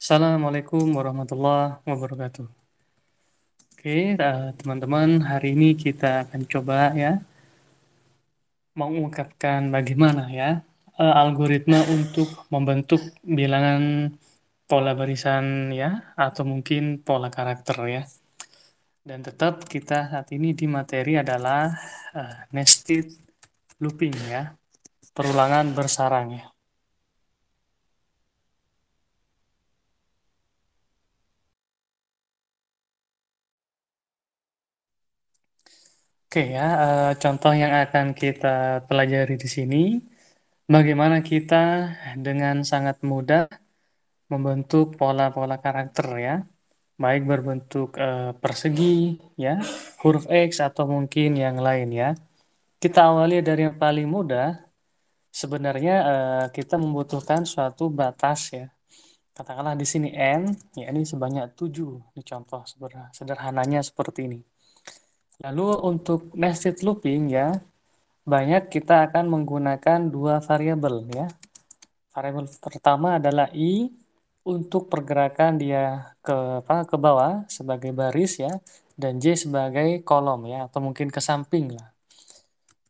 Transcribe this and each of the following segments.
Assalamualaikum warahmatullahi wabarakatuh. Oke, eh, teman-teman, hari ini kita akan coba ya mengungkapkan bagaimana ya eh, algoritma untuk membentuk bilangan pola barisan ya atau mungkin pola karakter ya. Dan tetap kita saat ini di materi adalah eh, nested looping ya, perulangan bersarang ya. Oke ya, eh, contoh yang akan kita pelajari di sini, bagaimana kita dengan sangat mudah membentuk pola-pola karakter ya, baik berbentuk eh, persegi ya, huruf X atau mungkin yang lain ya. Kita awali dari yang paling mudah, sebenarnya eh, kita membutuhkan suatu batas ya. Katakanlah di sini N, ya ini sebanyak 7, ini contoh sederhananya seperti ini. Lalu untuk nested looping ya, banyak kita akan menggunakan dua variabel ya. Variabel pertama adalah i untuk pergerakan dia ke apa ke bawah sebagai baris ya dan j sebagai kolom ya atau mungkin ke samping lah.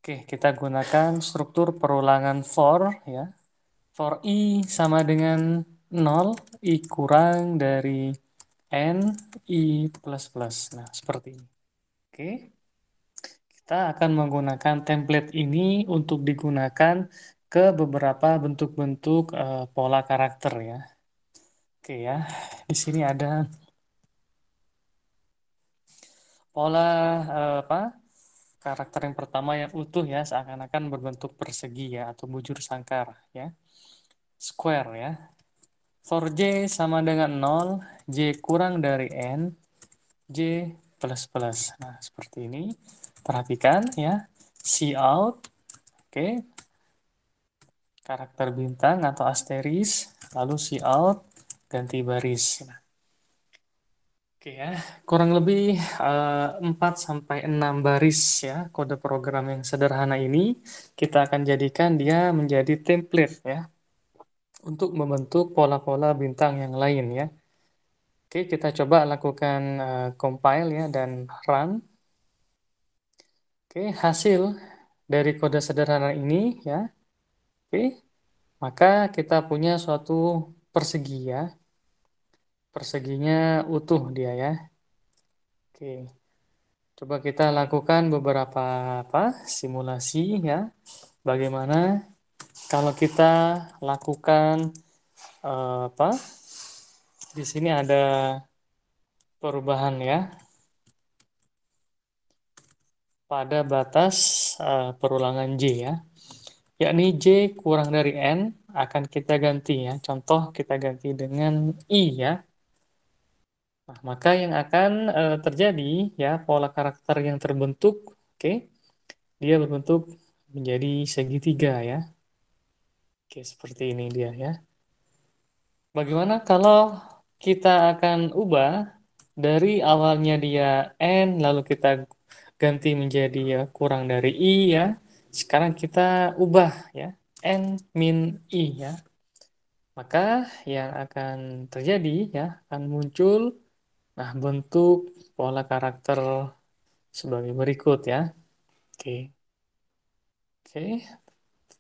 Oke, kita gunakan struktur perulangan for ya. For i sama dengan 0, i kurang dari n i plus plus. Nah, seperti ini. Oke. Kita akan menggunakan template ini untuk digunakan ke beberapa bentuk-bentuk uh, pola karakter ya. Oke ya, di sini ada pola uh, apa? Karakter yang pertama yang utuh ya seakan-akan berbentuk persegi ya atau bujur sangkar ya. Square ya. For J sama dengan 0, J kurang dari N, J plus plus. Nah, seperti ini. Perhatikan ya, see out. Oke. Okay. Karakter bintang atau asteris, lalu see out ganti baris. Nah. Oke ya, kurang lebih uh, eh, 4 sampai 6 baris ya kode program yang sederhana ini kita akan jadikan dia menjadi template ya untuk membentuk pola-pola bintang yang lain ya. Oke, kita coba lakukan uh, compile ya dan run. Oke, hasil dari kode sederhana ini ya. Oke. Maka kita punya suatu persegi ya. Perseginya utuh dia ya. Oke. Coba kita lakukan beberapa apa? simulasi ya. Bagaimana kalau kita lakukan uh, apa? di sini ada perubahan ya pada batas uh, perulangan J ya. Yakni J kurang dari N akan kita ganti ya. Contoh kita ganti dengan I ya. Nah, maka yang akan uh, terjadi ya pola karakter yang terbentuk, oke. Okay, dia berbentuk menjadi segitiga ya. Oke, okay, seperti ini dia ya. Bagaimana kalau kita akan ubah dari awalnya dia n lalu kita ganti menjadi ya kurang dari i ya. Sekarang kita ubah ya n min i ya. Maka yang akan terjadi ya akan muncul nah bentuk pola karakter sebagai berikut ya. Oke. Oke.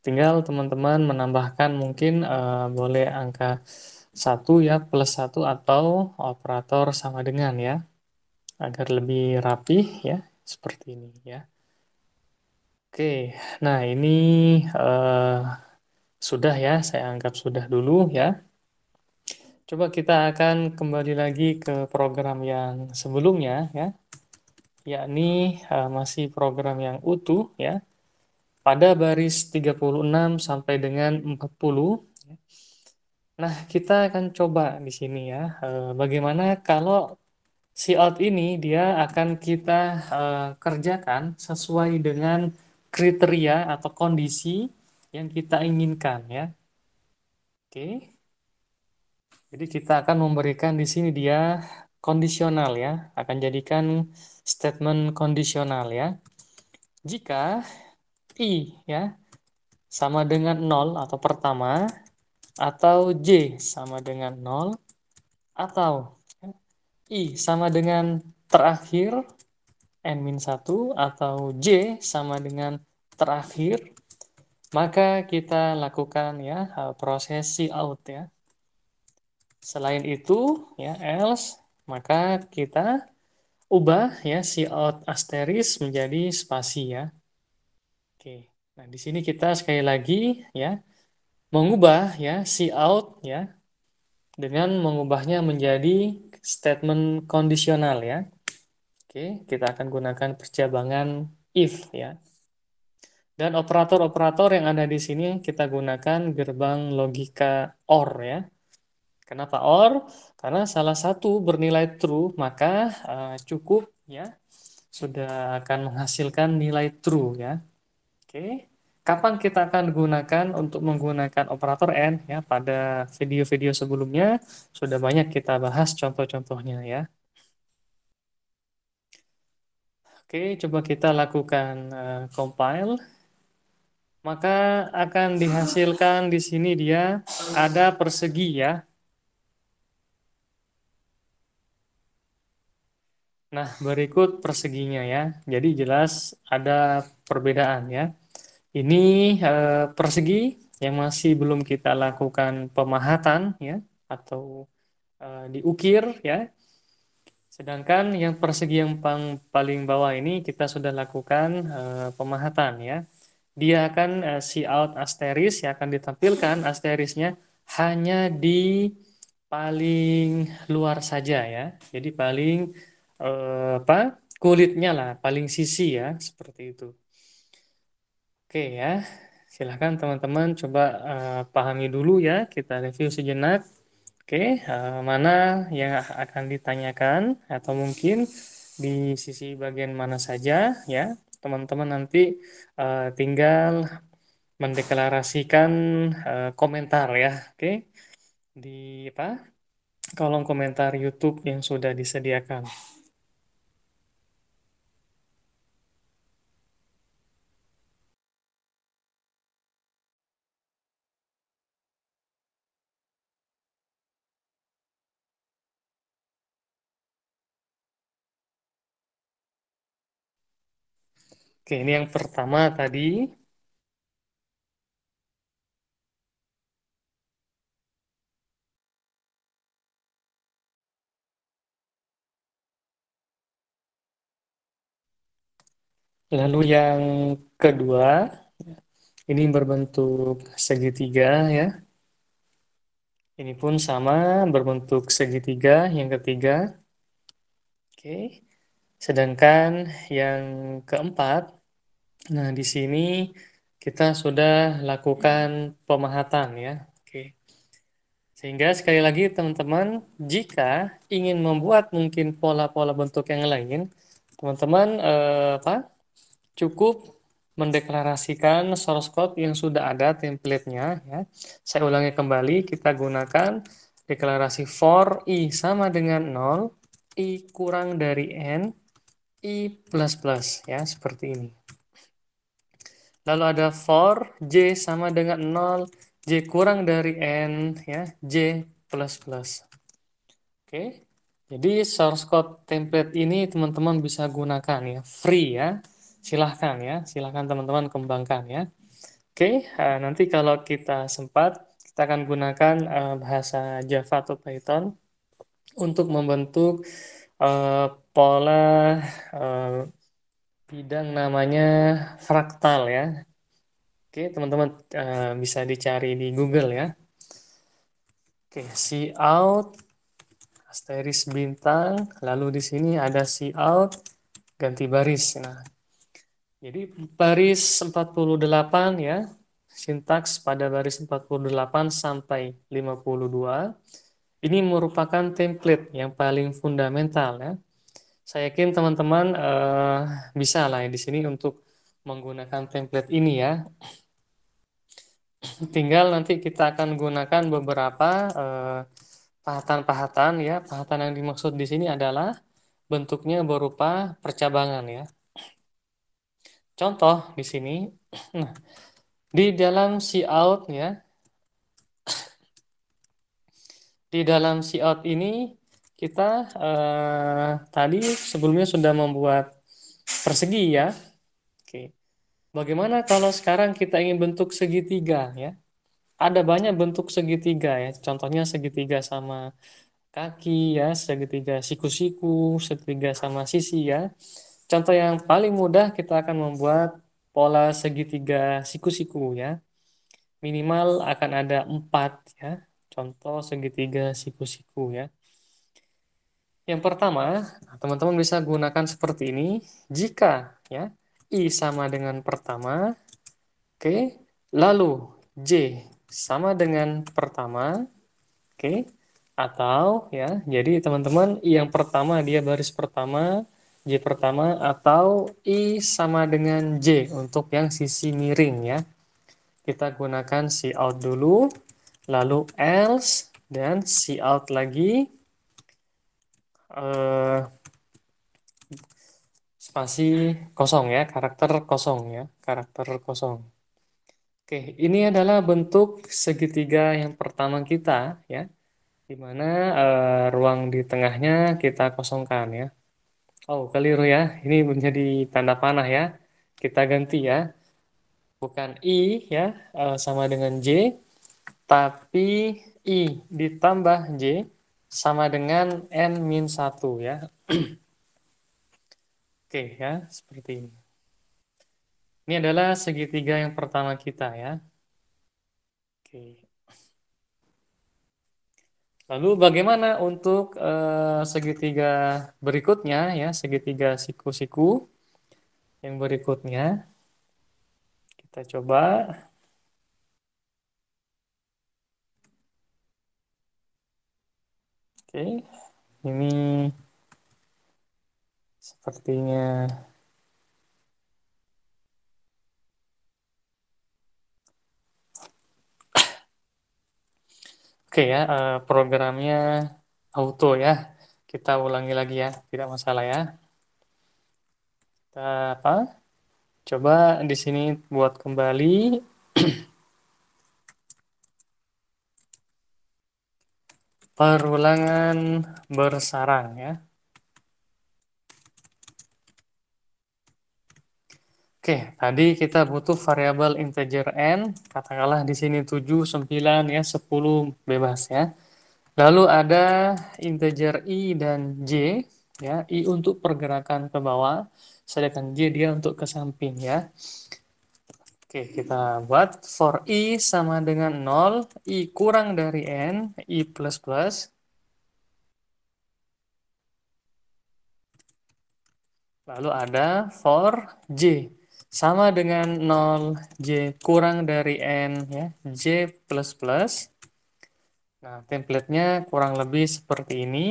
Tinggal teman-teman menambahkan mungkin uh, boleh angka satu ya plus satu atau operator sama dengan ya agar lebih rapi ya seperti ini ya Oke nah ini uh, sudah ya saya anggap sudah dulu ya coba kita akan kembali lagi ke program yang sebelumnya ya yakni uh, masih program yang utuh ya pada baris 36 sampai dengan 40 ya Nah, kita akan coba di sini ya, eh, bagaimana kalau si out ini dia akan kita eh, kerjakan sesuai dengan kriteria atau kondisi yang kita inginkan ya. Oke. Jadi kita akan memberikan di sini dia kondisional ya, akan jadikan statement kondisional ya. Jika i ya sama dengan 0 atau pertama atau J sama dengan 0 atau I sama dengan terakhir N-1 atau J sama dengan terakhir maka kita lakukan ya proses C out ya selain itu ya else maka kita ubah ya si out asterisk menjadi spasi ya oke nah di sini kita sekali lagi ya mengubah ya see out ya dengan mengubahnya menjadi statement kondisional ya. Oke, kita akan gunakan percabangan if ya. Dan operator-operator yang ada di sini kita gunakan gerbang logika OR ya. Kenapa OR? Karena salah satu bernilai true maka uh, cukup ya sudah akan menghasilkan nilai true ya. Oke. Kapan kita akan gunakan untuk menggunakan operator n? ya pada video-video sebelumnya sudah banyak kita bahas contoh-contohnya ya. Oke, coba kita lakukan uh, compile. Maka akan dihasilkan di sini dia ada persegi ya. Nah, berikut perseginya ya. Jadi jelas ada perbedaan ya. Ini uh, persegi yang masih belum kita lakukan pemahatan ya atau uh, diukir ya. Sedangkan yang persegi yang pang, paling bawah ini kita sudah lakukan uh, pemahatan ya. Dia akan uh, see out asteris yang akan ditampilkan asterisnya hanya di paling luar saja ya. Jadi paling uh, apa kulitnya lah paling sisi ya seperti itu. Oke ya, silahkan teman-teman coba uh, pahami dulu ya, kita review sejenak. Oke, uh, mana yang akan ditanyakan atau mungkin di sisi bagian mana saja ya, teman-teman nanti uh, tinggal mendeklarasikan uh, komentar ya, oke di apa kolom komentar YouTube yang sudah disediakan. Oke, ini yang pertama tadi. Lalu yang kedua, ini berbentuk segitiga ya. Ini pun sama berbentuk segitiga yang ketiga. Oke. Sedangkan yang keempat Nah, di sini kita sudah lakukan pemahatan ya. Oke. Sehingga sekali lagi teman-teman, jika ingin membuat mungkin pola-pola bentuk yang lain, teman-teman eh, apa? Cukup mendeklarasikan source code yang sudah ada template-nya ya. Saya ulangi kembali, kita gunakan deklarasi for i sama dengan 0, i kurang dari n, i++ plus plus ya seperti ini. Lalu ada for J sama dengan 0, J kurang dari N, ya, J++. plus plus. Oke, jadi source code template ini teman-teman bisa gunakan ya, free ya. Silahkan ya, silahkan teman-teman kembangkan ya. Oke, eh, nanti kalau kita sempat, kita akan gunakan eh, bahasa Java atau Python untuk membentuk eh, pola Bidang namanya fraktal ya. Oke, teman-teman uh, bisa dicari di Google ya. Oke, see out asteris bintang, lalu di sini ada see out ganti baris. Nah, jadi baris 48 ya. Sintaks pada baris 48 sampai 52 ini merupakan template yang paling fundamental ya saya yakin teman-teman uh, bisa lah ya di sini untuk menggunakan template ini ya. Tinggal nanti kita akan gunakan beberapa eh, pahatan-pahatan uh, ya. Pahatan yang dimaksud di sini adalah bentuknya berupa percabangan ya. Contoh di sini, nah, di dalam si out ya, di dalam si out ini kita eh, tadi sebelumnya sudah membuat persegi ya. Oke. Bagaimana kalau sekarang kita ingin bentuk segitiga ya? Ada banyak bentuk segitiga ya. Contohnya segitiga sama kaki ya, segitiga siku-siku, segitiga sama sisi ya. Contoh yang paling mudah kita akan membuat pola segitiga siku-siku ya. Minimal akan ada empat ya. Contoh segitiga siku-siku ya. Yang pertama, teman-teman bisa gunakan seperti ini. Jika ya I sama dengan pertama, oke, okay. lalu J sama dengan pertama, oke, okay. atau ya, jadi teman-teman I yang pertama dia baris pertama, J pertama, atau I sama dengan J untuk yang sisi miring ya. Kita gunakan si out dulu, lalu else, dan si out lagi, Eh, spasi kosong ya, karakter kosong ya, karakter kosong. Oke, ini adalah bentuk segitiga yang pertama kita ya, di mana uh, ruang di tengahnya kita kosongkan ya. Oh, keliru ya, ini menjadi tanda panah ya. Kita ganti ya, bukan I ya, uh, sama dengan J, tapi I ditambah J sama dengan n min satu ya. Oke ya, seperti ini. Ini adalah segitiga yang pertama kita ya. Oke. Lalu bagaimana untuk eh, segitiga berikutnya ya, segitiga siku-siku yang berikutnya. Kita coba Oke, ini sepertinya Oke ya, eh, programnya auto ya. Kita ulangi lagi ya, tidak masalah ya. Kita apa? Coba di sini buat kembali Perulangan bersarang ya. Oke, tadi kita butuh variabel integer n, katakanlah di sini 7, 9 ya, 10 bebas ya. Lalu ada integer i dan j ya, i untuk pergerakan ke bawah, sedangkan j dia untuk ke samping ya. Oke, kita buat for i sama dengan 0, i kurang dari n, i plus plus. Lalu ada for j sama dengan 0, j kurang dari n ya, j plus plus. Nah, template-nya kurang lebih seperti ini.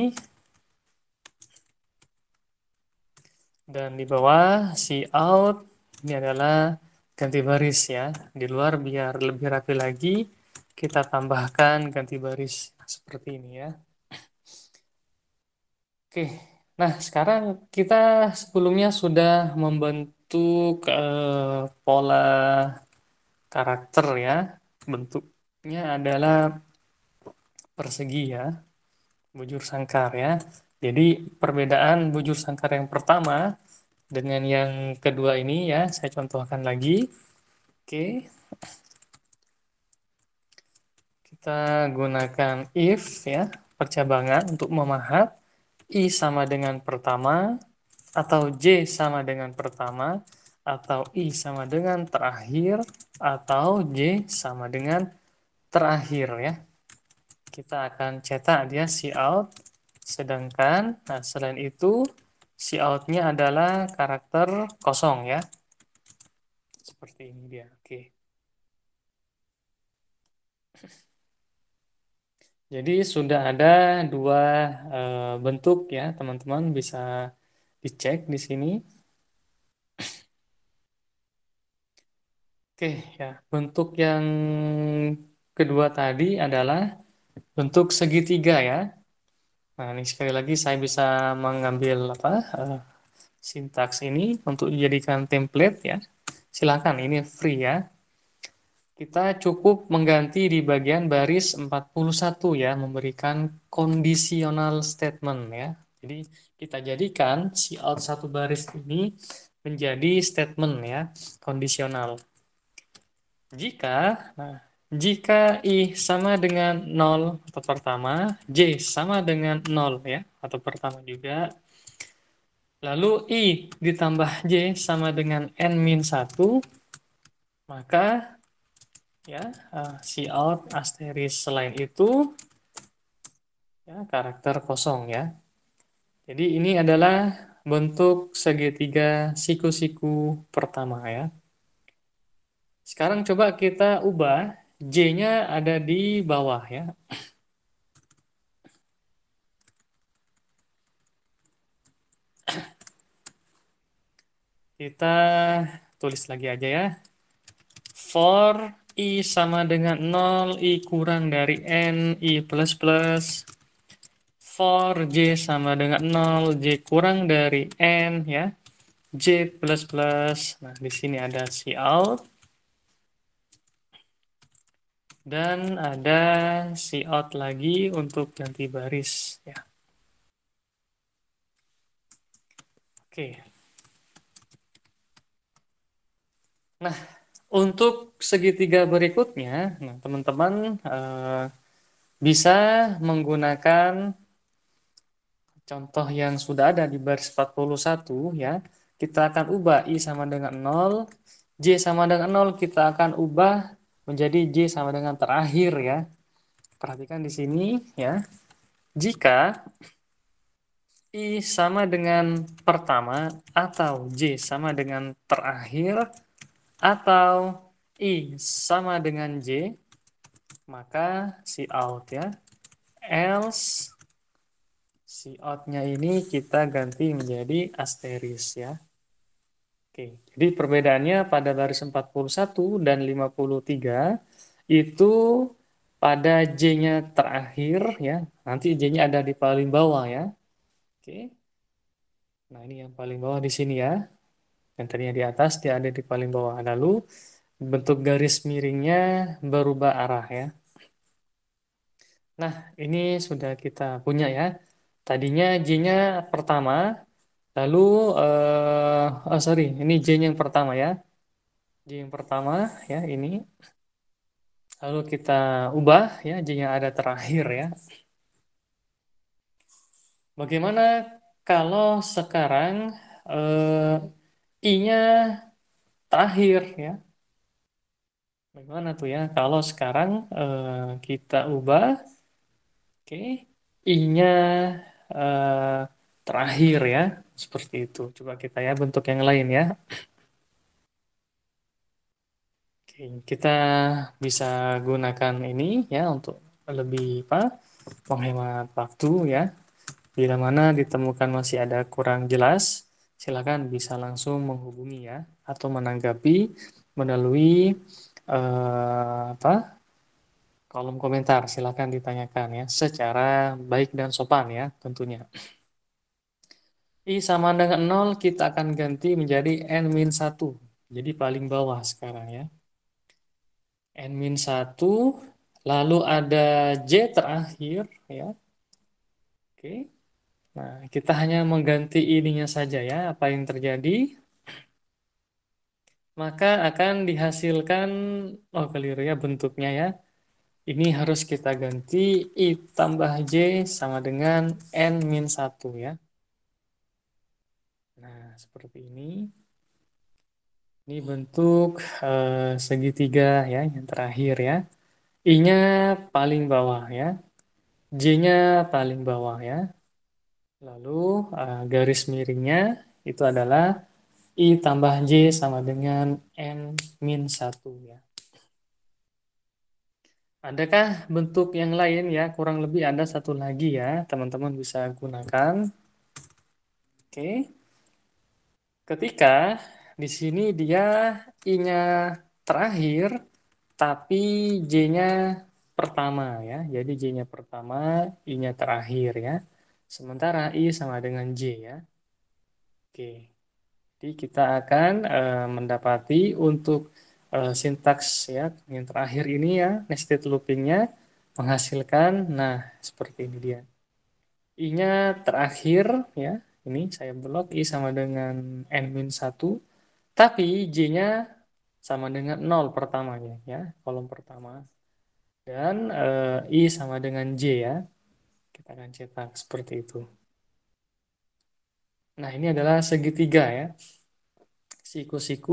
Dan di bawah si out ini adalah ganti baris ya di luar biar lebih rapi lagi kita tambahkan ganti baris seperti ini ya oke nah sekarang kita sebelumnya sudah membentuk eh, pola karakter ya bentuknya adalah persegi ya bujur sangkar ya jadi perbedaan bujur sangkar yang pertama dengan yang kedua ini ya saya contohkan lagi oke kita gunakan if ya percabangan untuk memahat i sama dengan pertama atau j sama dengan pertama atau i sama dengan terakhir atau j sama dengan terakhir ya kita akan cetak dia si out sedangkan nah selain itu si outnya adalah karakter kosong ya seperti ini dia oke jadi sudah ada dua e, bentuk ya teman-teman bisa dicek di sini oke ya bentuk yang kedua tadi adalah bentuk segitiga ya Nah, ini sekali lagi saya bisa mengambil apa uh, sintaks ini untuk dijadikan template ya. Silakan, ini free ya. Kita cukup mengganti di bagian baris 41 ya, memberikan conditional statement ya. Jadi kita jadikan si out satu baris ini menjadi statement ya, kondisional. Jika nah jika I sama dengan nol atau pertama, J sama dengan nol ya, atau pertama juga. Lalu I ditambah J sama dengan n min satu, maka ya uh, si out asteris selain itu ya karakter kosong ya. Jadi ini adalah bentuk segitiga siku-siku pertama ya. Sekarang coba kita ubah J-nya ada di bawah ya. Kita tulis lagi aja ya. For I sama dengan 0, I kurang dari N, I++. plus plus. For J sama dengan 0, J kurang dari N ya. J++. plus plus. Nah, di sini ada C out dan ada si out lagi untuk ganti baris ya. Oke. Nah, untuk segitiga berikutnya, nah teman-teman eh, bisa menggunakan contoh yang sudah ada di baris 41 ya. Kita akan ubah I sama dengan 0, J sama dengan 0 kita akan ubah menjadi J sama dengan terakhir ya. Perhatikan di sini ya. Jika I sama dengan pertama atau J sama dengan terakhir atau I sama dengan J maka si out ya. Else si out-nya ini kita ganti menjadi asteris ya. Oke, jadi perbedaannya pada baris 41 dan 53 itu pada J-nya terakhir ya. Nanti J-nya ada di paling bawah ya. Oke. Nah, ini yang paling bawah di sini ya. Yang tadinya di atas dia ada di paling bawah. Lalu bentuk garis miringnya berubah arah ya. Nah, ini sudah kita punya ya. Tadinya J-nya pertama, Lalu, uh, oh sorry, ini j yang pertama ya. J yang pertama ya ini. Lalu kita ubah ya J yang ada terakhir ya. Bagaimana kalau sekarang eh, I-nya terakhir ya. Bagaimana tuh ya kalau sekarang eh, kita ubah oke okay, I-nya uh, terakhir ya. Seperti itu. Coba kita ya bentuk yang lain ya. Oke, kita bisa gunakan ini ya untuk lebih apa menghemat waktu ya. Bila mana ditemukan masih ada kurang jelas, silakan bisa langsung menghubungi ya atau menanggapi melalui eh, apa kolom komentar silakan ditanyakan ya secara baik dan sopan ya tentunya. I sama dengan 0 kita akan ganti menjadi N-1. Jadi paling bawah sekarang ya. N-1 lalu ada J terakhir ya. Oke. Nah, kita hanya mengganti ininya saja ya apa yang terjadi. Maka akan dihasilkan oh keliru ya bentuknya ya. Ini harus kita ganti I tambah J sama dengan N-1 ya seperti ini. Ini bentuk uh, segitiga ya, yang terakhir ya. I-nya paling bawah ya. J-nya paling bawah ya. Lalu uh, garis miringnya itu adalah I tambah J sama dengan N min 1 ya. Adakah bentuk yang lain ya? Kurang lebih ada satu lagi ya, teman-teman bisa gunakan. Oke. Okay. Ketika di sini dia I-nya terakhir, tapi J-nya pertama ya. Jadi J-nya pertama, I-nya terakhir ya. Sementara I sama dengan J ya. Oke. Jadi kita akan e, mendapati untuk e, sintaks ya yang terakhir ini ya, nested loopingnya menghasilkan nah seperti ini dia. I-nya terakhir ya, ini saya blok I sama dengan N-1 tapi J-nya sama dengan 0 pertamanya ya kolom pertama dan e, I sama dengan J ya kita akan cetak seperti itu nah ini adalah segitiga ya siku-siku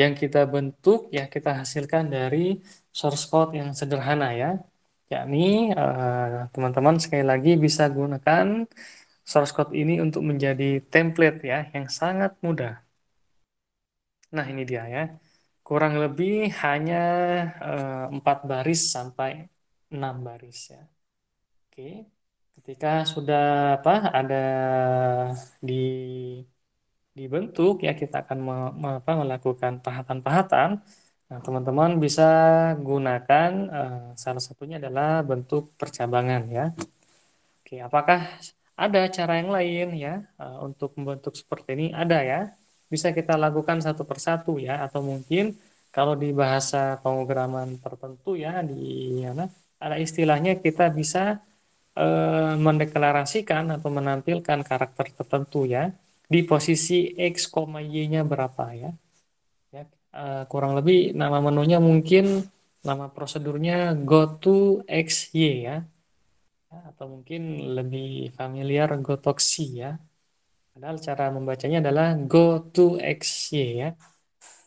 yang kita bentuk ya kita hasilkan dari source code yang sederhana ya yakni eh, teman-teman sekali lagi bisa gunakan source code ini untuk menjadi template ya yang sangat mudah. Nah, ini dia ya. Kurang lebih hanya eh, empat baris sampai 6 baris ya. Oke. Ketika sudah apa ada di dibentuk ya kita akan me, me, apa, melakukan pahatan-pahatan. Nah, teman-teman bisa gunakan uh, salah satunya adalah bentuk percabangan ya. Oke, apakah ada cara yang lain ya eh, untuk membentuk seperti ini ada ya bisa kita lakukan satu persatu ya atau mungkin kalau di bahasa pemrograman tertentu ya di mana ada istilahnya kita bisa e, mendeklarasikan atau menampilkan karakter tertentu ya di posisi x, koma y-nya berapa ya. ya e, kurang lebih nama menunya mungkin nama prosedurnya go to x y ya Ya, atau mungkin lebih familiar gotoksi ya. Padahal cara membacanya adalah go to xy ya.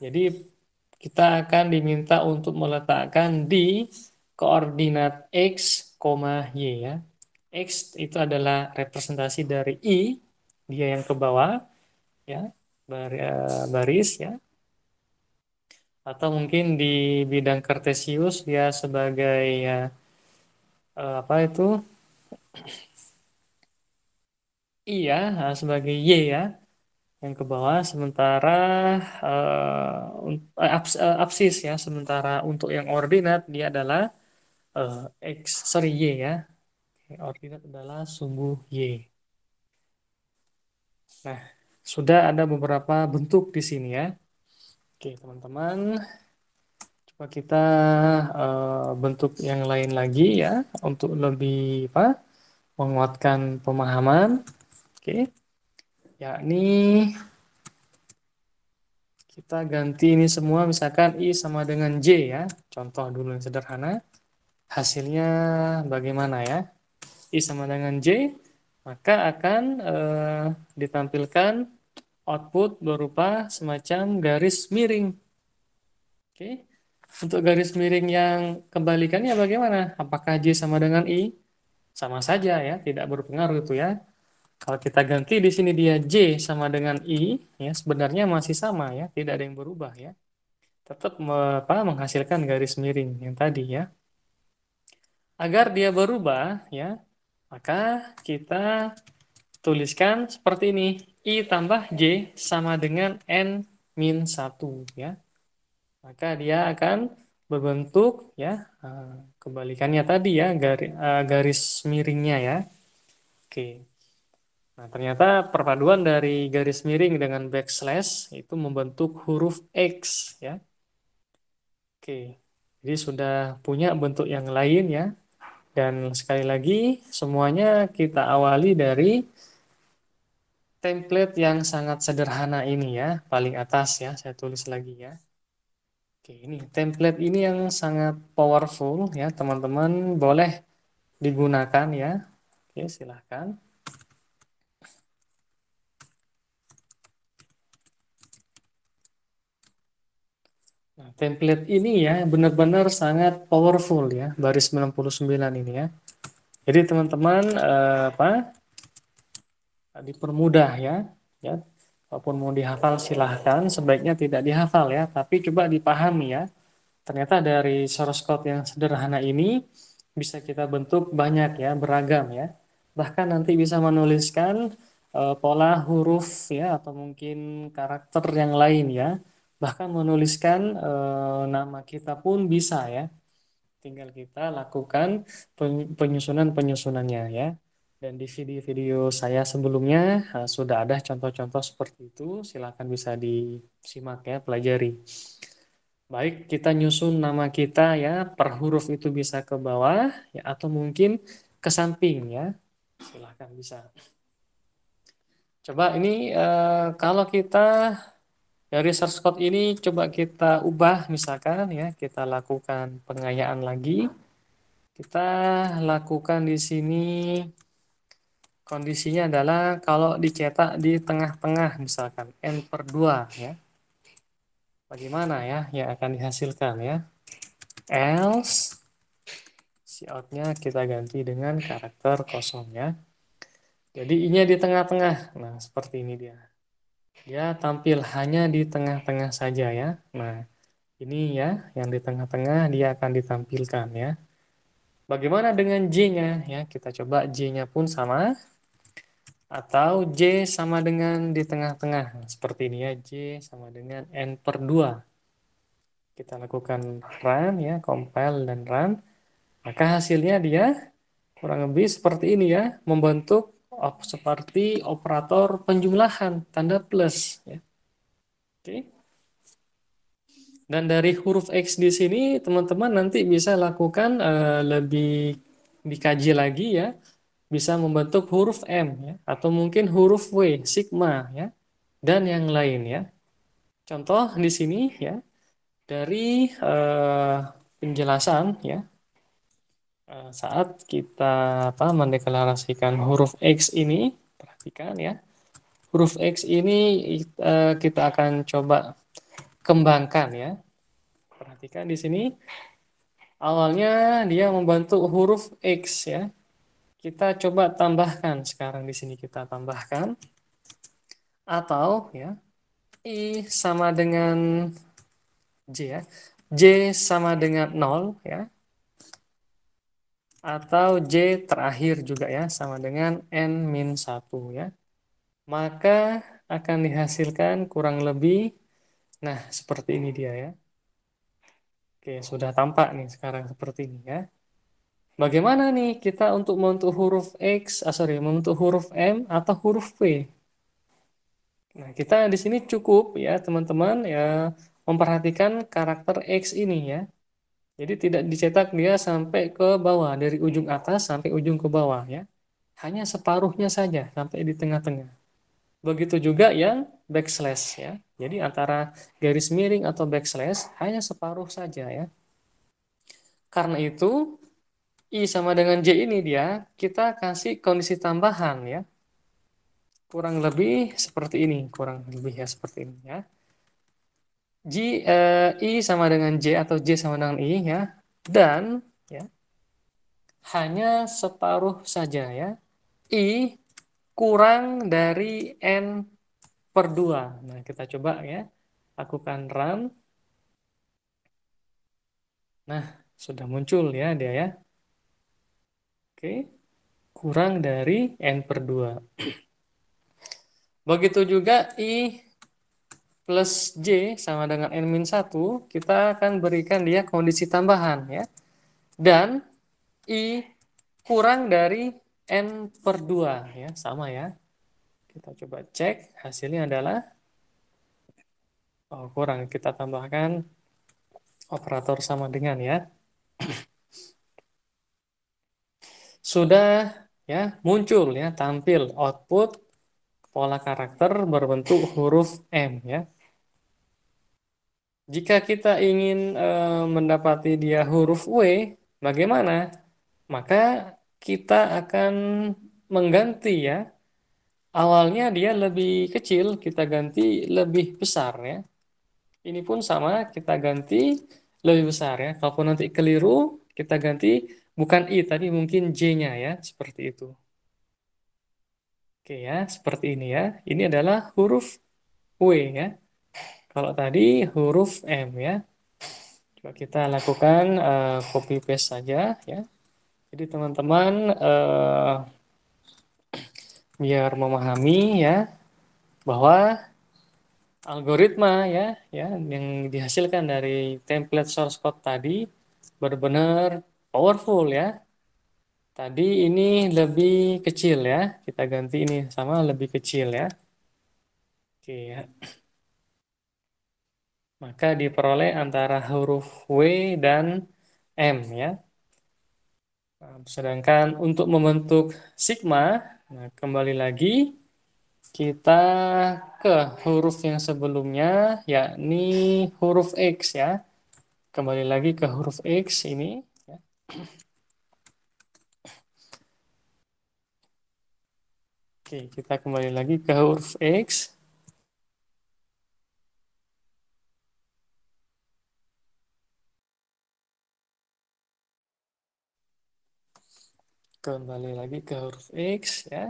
Jadi kita akan diminta untuk meletakkan di koordinat x, y ya. X itu adalah representasi dari i, dia yang ke bawah ya, eh, baris ya. Atau mungkin di bidang kartesius dia sebagai ya, uh, apa itu iya eh, sebagai y ya yang ke bawah sementara uh, abs, uh, absis ya sementara untuk yang ordinat dia adalah uh, x sorry y ya ordinat adalah sumbu y nah sudah ada beberapa bentuk di sini ya oke teman-teman kita uh, bentuk yang lain lagi ya untuk lebih apa menguatkan pemahaman oke okay. yakni kita ganti ini semua misalkan i sama dengan j ya contoh dulu yang sederhana hasilnya bagaimana ya i sama dengan j maka akan uh, ditampilkan output berupa semacam garis miring oke okay untuk garis miring yang kebalikannya bagaimana? Apakah J sama dengan I? Sama saja ya, tidak berpengaruh itu ya. Kalau kita ganti di sini dia J sama dengan I, ya sebenarnya masih sama ya, tidak ada yang berubah ya. Tetap apa, menghasilkan garis miring yang tadi ya. Agar dia berubah ya, maka kita tuliskan seperti ini. I tambah J sama dengan N min 1 ya maka dia akan berbentuk ya eh, kebalikannya tadi ya eh, garis, miringnya ya. Oke. Nah, ternyata perpaduan dari garis miring dengan backslash itu membentuk huruf X ya. Oke. Jadi sudah punya bentuk yang lain ya. Dan sekali lagi semuanya kita awali dari template yang sangat sederhana ini ya, paling atas ya, saya tulis lagi ya. Oke, ini template ini yang sangat powerful ya, teman-teman boleh digunakan ya. Oke, silahkan. Nah, template ini ya benar-benar sangat powerful ya, baris 99 ini ya. Jadi teman-teman eh, apa? dipermudah ya, ya Walaupun mau dihafal silahkan, sebaiknya tidak dihafal ya, tapi coba dipahami ya. Ternyata dari source code yang sederhana ini bisa kita bentuk banyak ya, beragam ya. Bahkan nanti bisa menuliskan e, pola huruf ya, atau mungkin karakter yang lain ya. Bahkan menuliskan e, nama kita pun bisa ya. Tinggal kita lakukan penyusunan-penyusunannya ya. Dan di video-video saya sebelumnya eh, sudah ada contoh-contoh seperti itu, Silahkan bisa disimak ya, pelajari. Baik, kita nyusun nama kita ya, per huruf itu bisa ke bawah ya atau mungkin ke samping ya. Silahkan bisa. Coba ini uh, kalau kita dari source code ini coba kita ubah misalkan ya, kita lakukan pengayaan lagi. Kita lakukan di sini Kondisinya adalah kalau dicetak di tengah-tengah misalkan N per 2 ya. Bagaimana ya yang akan dihasilkan ya. Else si outnya kita ganti dengan karakter kosong ya. Jadi ini di tengah-tengah. Nah seperti ini dia. Dia tampil hanya di tengah-tengah saja ya. Nah ini ya yang di tengah-tengah dia akan ditampilkan ya. Bagaimana dengan J-nya? Ya, kita coba J-nya pun sama. Atau J sama dengan di tengah-tengah. Seperti ini ya, J sama dengan N per 2. Kita lakukan run ya, compile dan run. Maka hasilnya dia kurang lebih seperti ini ya, membentuk op seperti operator penjumlahan, tanda plus. Ya. Oke. Dan dari huruf X di sini, teman-teman nanti bisa lakukan uh, lebih dikaji lagi ya bisa membentuk huruf M ya, atau mungkin huruf W, sigma ya, dan yang lain ya. Contoh di sini ya dari uh, penjelasan ya uh, saat kita apa mendeklarasikan huruf X ini perhatikan ya huruf X ini uh, kita akan coba kembangkan ya perhatikan di sini awalnya dia membentuk huruf X ya kita coba tambahkan sekarang di sini kita tambahkan atau ya I sama dengan J ya. J sama dengan nol ya. Atau J terakhir juga ya sama dengan N min satu ya. Maka akan dihasilkan kurang lebih nah seperti ini dia ya. Oke, sudah tampak nih sekarang seperti ini ya. Bagaimana nih kita untuk membentuk huruf X, ah sorry, membentuk huruf M atau huruf V? Nah, kita di sini cukup ya teman-teman ya memperhatikan karakter X ini ya. Jadi tidak dicetak dia sampai ke bawah, dari ujung atas sampai ujung ke bawah ya. Hanya separuhnya saja sampai di tengah-tengah. Begitu juga yang backslash ya. Jadi antara garis miring atau backslash hanya separuh saja ya. Karena itu I sama dengan J ini dia, kita kasih kondisi tambahan ya. Kurang lebih seperti ini, kurang lebih ya seperti ini ya. J, eh, I sama dengan J atau J sama dengan I ya. Dan ya hanya separuh saja ya. I kurang dari N per 2. Nah, kita coba ya. Lakukan run. Nah, sudah muncul ya dia ya. Oke. Kurang dari N per 2. Begitu juga I plus J sama dengan N min 1. Kita akan berikan dia kondisi tambahan. ya Dan I kurang dari N per 2. Ya, sama ya. Kita coba cek. Hasilnya adalah oh, kurang. Kita tambahkan operator sama dengan ya sudah ya muncul ya tampil output pola karakter berbentuk huruf M ya. Jika kita ingin e, mendapati dia huruf W, bagaimana? Maka kita akan mengganti ya. Awalnya dia lebih kecil, kita ganti lebih besar ya. Ini pun sama, kita ganti lebih besar ya. Kalaupun nanti keliru, kita ganti bukan I tadi mungkin J-nya ya, seperti itu. Oke ya, seperti ini ya. Ini adalah huruf W ya. Kalau tadi huruf M ya. Coba kita lakukan uh, copy paste saja ya. Jadi teman-teman uh, biar memahami ya bahwa algoritma ya ya yang dihasilkan dari template source code tadi benar-benar powerful ya. Tadi ini lebih kecil ya. Kita ganti ini sama lebih kecil ya. Oke ya. Maka diperoleh antara huruf W dan M ya. Sedangkan untuk membentuk sigma, nah kembali lagi kita ke huruf yang sebelumnya yakni huruf X ya. Kembali lagi ke huruf X ini. Oke, kita kembali lagi ke huruf X. Kembali lagi ke huruf X ya.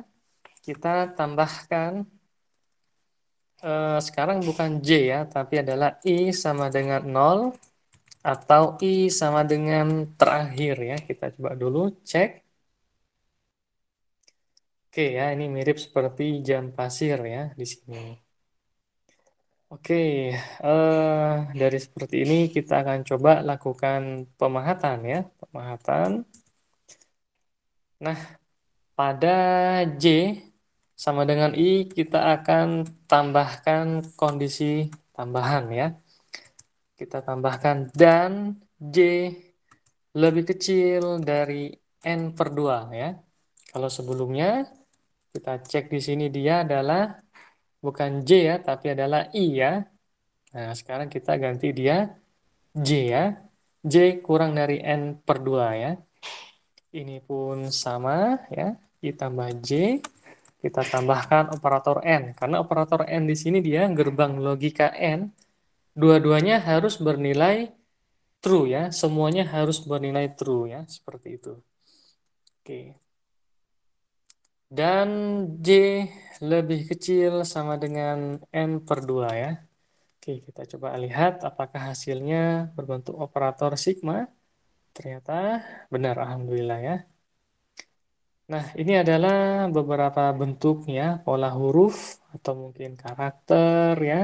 Kita tambahkan eh, sekarang bukan J ya, tapi adalah I sama dengan 0 atau I sama dengan terakhir ya. Kita coba dulu cek. Oke ya, ini mirip seperti jam pasir ya di sini. Oke, eh, dari seperti ini kita akan coba lakukan pemahatan ya. Pemahatan. Nah, pada J sama dengan I kita akan tambahkan kondisi tambahan ya. Kita tambahkan dan J lebih kecil dari N per 2 ya. Kalau sebelumnya kita cek di sini dia adalah bukan J ya, tapi adalah I ya. Nah, sekarang kita ganti dia J ya. J kurang dari N per 2 ya. Ini pun sama ya. Ditambah J. Kita tambahkan operator N. Karena operator N di sini dia gerbang logika N dua-duanya harus bernilai true ya. Semuanya harus bernilai true ya, seperti itu. Oke. Dan J lebih kecil sama dengan N per 2 ya. Oke, kita coba lihat apakah hasilnya berbentuk operator sigma. Ternyata benar, Alhamdulillah ya. Nah, ini adalah beberapa bentuknya pola huruf atau mungkin karakter ya.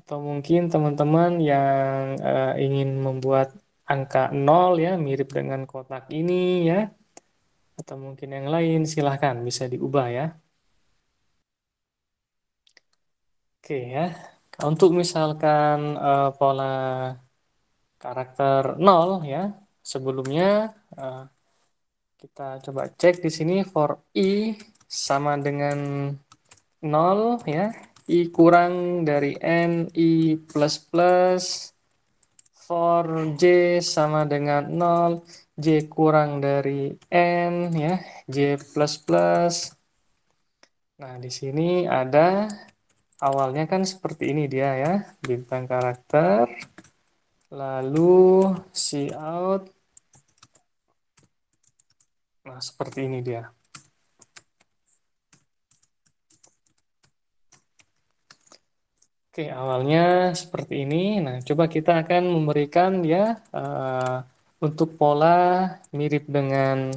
Atau mungkin teman-teman yang uh, ingin membuat angka 0 ya mirip dengan kotak ini ya. Atau mungkin yang lain silahkan bisa diubah ya. Oke ya. Untuk misalkan uh, pola karakter 0 ya sebelumnya uh, kita coba cek di sini for i sama dengan 0 ya I kurang dari N I plus plus for J sama dengan 0 J kurang dari N ya J plus plus nah di sini ada awalnya kan seperti ini dia ya bintang karakter lalu si out nah seperti ini dia Oke, awalnya seperti ini. Nah, coba kita akan memberikan ya uh, untuk pola mirip dengan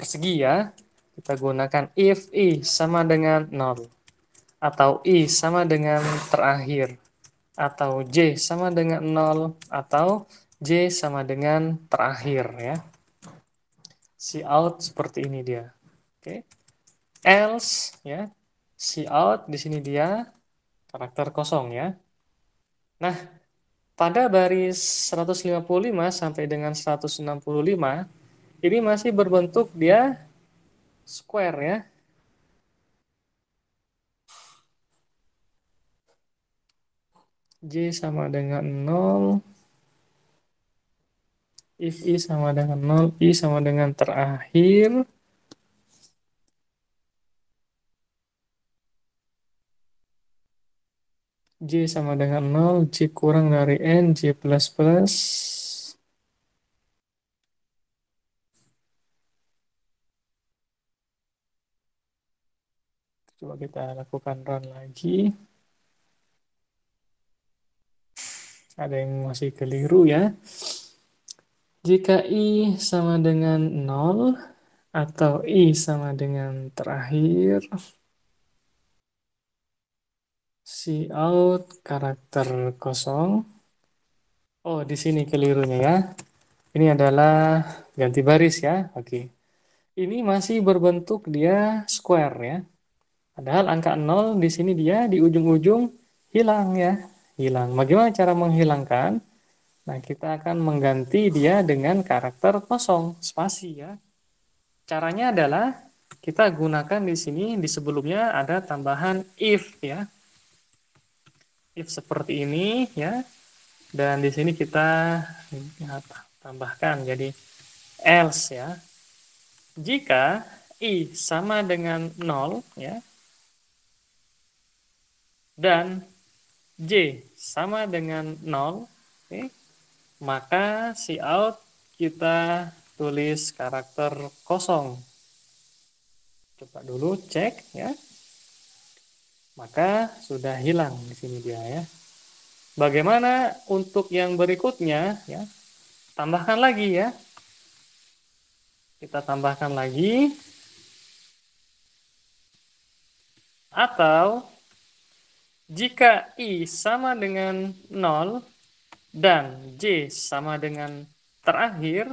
persegi ya. Kita gunakan if i sama dengan 0 atau i sama dengan terakhir atau j sama dengan 0 atau j sama dengan terakhir ya. Si out seperti ini dia. Oke. Else ya. Si out di sini dia karakter kosong ya. Nah, pada baris 155 sampai dengan 165 ini masih berbentuk dia square ya. J sama dengan 0 if I sama dengan 0, I sama dengan terakhir J sama dengan 0, J kurang dari N, J++. plus plus. Coba kita lakukan run lagi. Ada yang masih keliru ya. Jika I sama dengan 0 atau I sama dengan terakhir, See out karakter kosong. Oh, di sini kelirunya ya. Ini adalah ganti baris ya. Oke. Ini masih berbentuk dia square ya. Padahal angka 0 di sini dia di ujung-ujung hilang ya. Hilang. Bagaimana cara menghilangkan? Nah, kita akan mengganti dia dengan karakter kosong, spasi ya. Caranya adalah kita gunakan di sini di sebelumnya ada tambahan if ya if seperti ini ya. Dan di sini kita tambahkan jadi else ya. Jika i sama dengan 0 ya. Dan j sama dengan 0, okay, maka si out kita tulis karakter kosong. Coba dulu cek ya maka sudah hilang di sini dia ya. Bagaimana untuk yang berikutnya ya? Tambahkan lagi ya. Kita tambahkan lagi atau jika i sama dengan 0 dan j sama dengan terakhir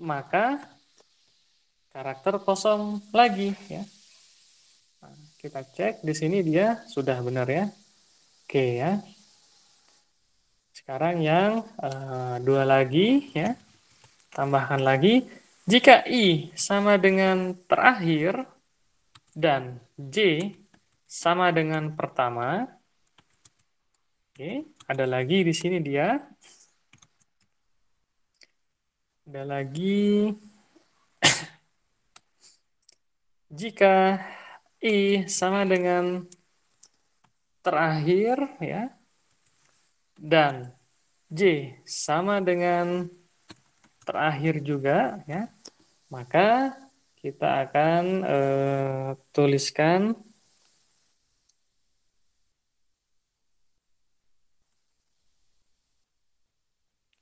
maka karakter kosong lagi ya kita cek di sini dia sudah benar ya. Oke ya. Sekarang yang uh, dua lagi ya. Tambahkan lagi jika I sama dengan terakhir dan J sama dengan pertama. Oke, ada lagi di sini dia. Ada lagi jika I sama dengan terakhir ya. Dan J sama dengan terakhir juga ya. Maka kita akan eh, tuliskan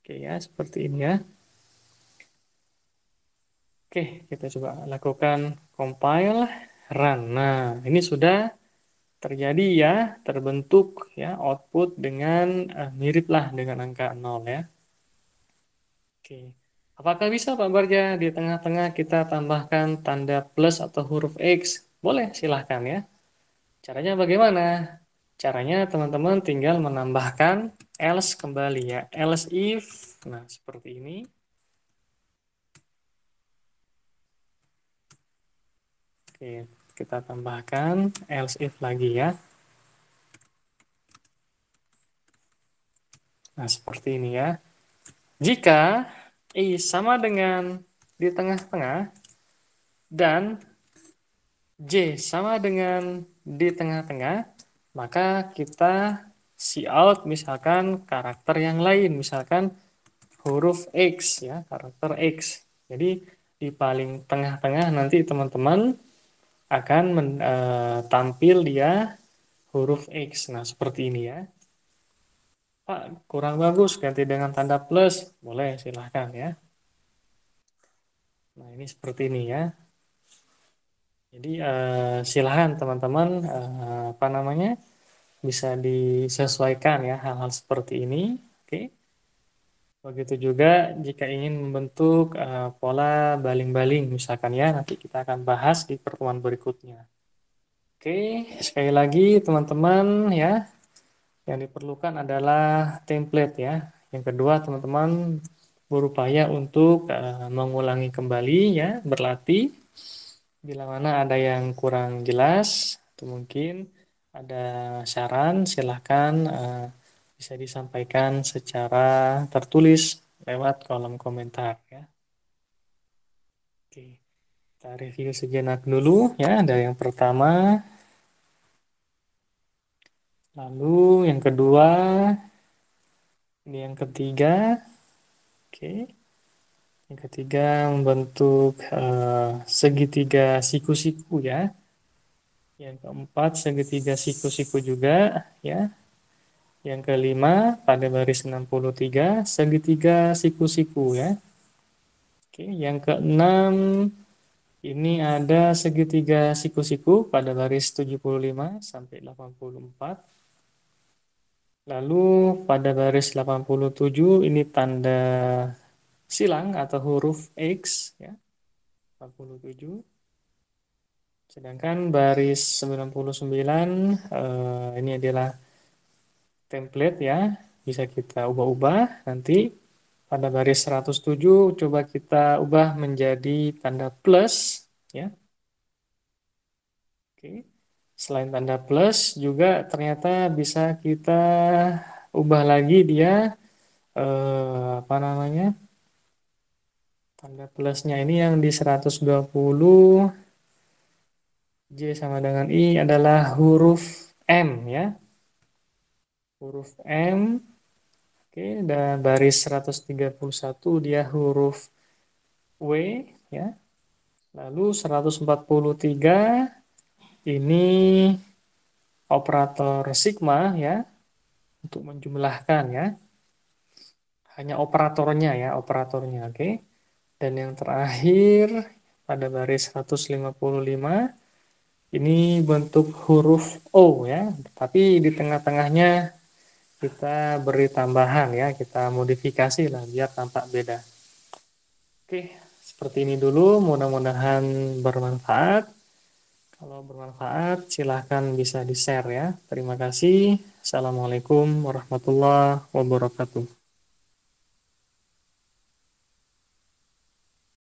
Oke ya, seperti ini ya. Oke, kita coba lakukan compile run. Nah, ini sudah terjadi ya, terbentuk ya output dengan eh, miriplah dengan angka 0 ya. Oke. Apakah bisa Pak Barja di tengah-tengah kita tambahkan tanda plus atau huruf X? Boleh, silahkan ya. Caranya bagaimana? Caranya teman-teman tinggal menambahkan else kembali ya. Else if, nah seperti ini. Oke, kita tambahkan else if lagi ya. Nah, seperti ini ya. Jika i sama dengan di tengah-tengah dan j sama dengan di tengah-tengah, maka kita si out misalkan karakter yang lain, misalkan huruf x ya, karakter x. Jadi di paling tengah-tengah nanti teman-teman akan men, uh, tampil dia huruf X. Nah, seperti ini ya. Pak, kurang bagus, ganti dengan tanda plus. Boleh, silahkan ya. Nah, ini seperti ini ya. Jadi, uh, silahkan teman-teman, uh, apa namanya, bisa disesuaikan ya hal-hal seperti ini. Oke. Okay. Begitu juga jika ingin membentuk uh, pola baling-baling misalkan ya, nanti kita akan bahas di pertemuan berikutnya. Oke, sekali lagi teman-teman ya, yang diperlukan adalah template ya. Yang kedua teman-teman berupaya untuk uh, mengulangi kembali ya, berlatih. Bila mana ada yang kurang jelas atau mungkin ada saran silahkan uh, bisa disampaikan secara tertulis lewat kolom komentar ya. Oke, kita review sejenak dulu ya. Ada yang pertama, lalu yang kedua, ini yang ketiga, oke. Yang ketiga membentuk uh, segitiga siku-siku ya. Yang keempat segitiga siku-siku juga ya yang kelima, pada baris 63, segitiga siku-siku ya. Oke, yang keenam, ini ada segitiga siku-siku pada baris 75 sampai 84. Lalu pada baris 87 ini tanda silang atau huruf X ya. 47. Sedangkan baris 99 eh, ini adalah template ya bisa kita ubah-ubah nanti pada baris 107 coba kita ubah menjadi tanda plus ya oke selain tanda plus juga ternyata bisa kita ubah lagi dia eh, apa namanya tanda plusnya ini yang di 120 J sama dengan I adalah huruf M ya huruf M. Oke, dan baris 131 dia huruf W ya. Lalu 143 ini operator sigma ya untuk menjumlahkan ya. Hanya operatornya ya, operatornya oke. Dan yang terakhir pada baris 155 ini bentuk huruf O ya, tapi di tengah-tengahnya kita beri tambahan ya, kita modifikasi lah biar tampak beda. Oke, seperti ini dulu, mudah-mudahan bermanfaat. Kalau bermanfaat, silahkan bisa di-share ya. Terima kasih. Assalamualaikum warahmatullahi wabarakatuh.